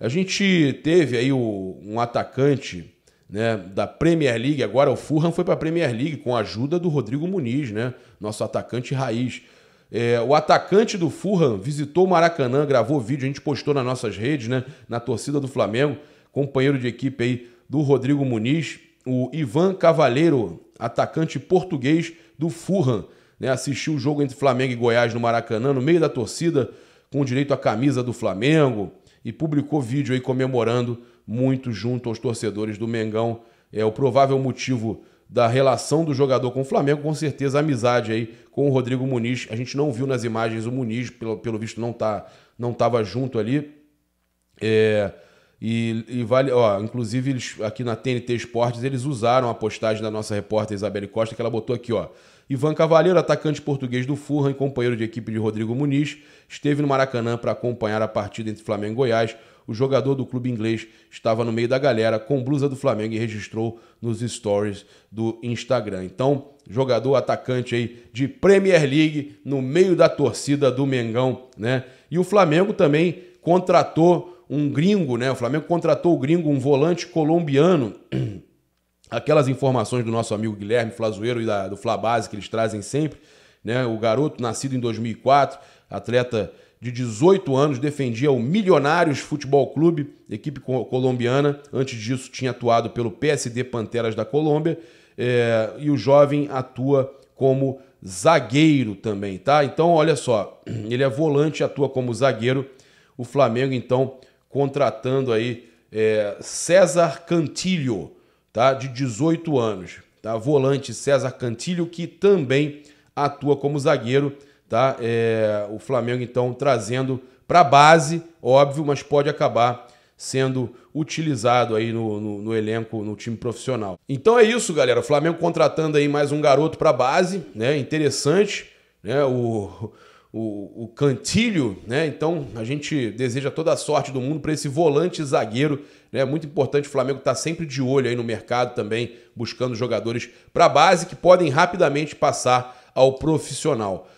A gente teve aí o, um atacante né, da Premier League, agora o Fulham foi para a Premier League com a ajuda do Rodrigo Muniz, né, nosso atacante raiz. É, o atacante do Fulham visitou o Maracanã, gravou vídeo, a gente postou nas nossas redes, né, na torcida do Flamengo, companheiro de equipe aí do Rodrigo Muniz, o Ivan Cavaleiro, atacante português do Fulham, né, assistiu o jogo entre Flamengo e Goiás no Maracanã, no meio da torcida, com direito à camisa do Flamengo e publicou vídeo aí comemorando muito junto aos torcedores do Mengão. É o provável motivo da relação do jogador com o Flamengo, com certeza a amizade aí com o Rodrigo Muniz. A gente não viu nas imagens o Muniz, pelo, pelo visto não tá não estava junto ali. É, e, e, vale, ó, inclusive eles, aqui na TNT Esportes eles usaram a postagem da nossa repórter Isabelle Costa, que ela botou aqui, ó. Ivan Cavaleiro, atacante português do Fulham e companheiro de equipe de Rodrigo Muniz, esteve no Maracanã para acompanhar a partida entre Flamengo e Goiás. O jogador do clube inglês estava no meio da galera com blusa do Flamengo e registrou nos stories do Instagram. Então, jogador atacante aí de Premier League no meio da torcida do Mengão, né? E o Flamengo também contratou um gringo, né? O Flamengo contratou o gringo, um volante colombiano. Aquelas informações do nosso amigo Guilherme Flazoeiro e da, do Flabase que eles trazem sempre, né? O garoto nascido em 2004, atleta de 18 anos, defendia o Milionários Futebol Clube, equipe colombiana. Antes disso, tinha atuado pelo PSD Panteras da Colômbia. É, e o jovem atua como zagueiro também, tá? Então, olha só, ele é volante, atua como zagueiro. O Flamengo, então, contratando aí é, César Cantilho, tá? de 18 anos. Tá? Volante César Cantilho, que também atua como zagueiro. Tá? É, o Flamengo, então, trazendo para a base, óbvio, mas pode acabar sendo utilizado aí no, no, no, elenco, no time profissional. Então é isso, galera. O Flamengo contratando aí mais um garoto para base, né? Interessante, né? O, o, o Cantilho, né? Então a gente deseja toda a sorte do mundo para esse volante zagueiro, né? Muito importante o Flamengo estar tá sempre de olho aí no mercado também, buscando jogadores para base que podem rapidamente passar ao profissional.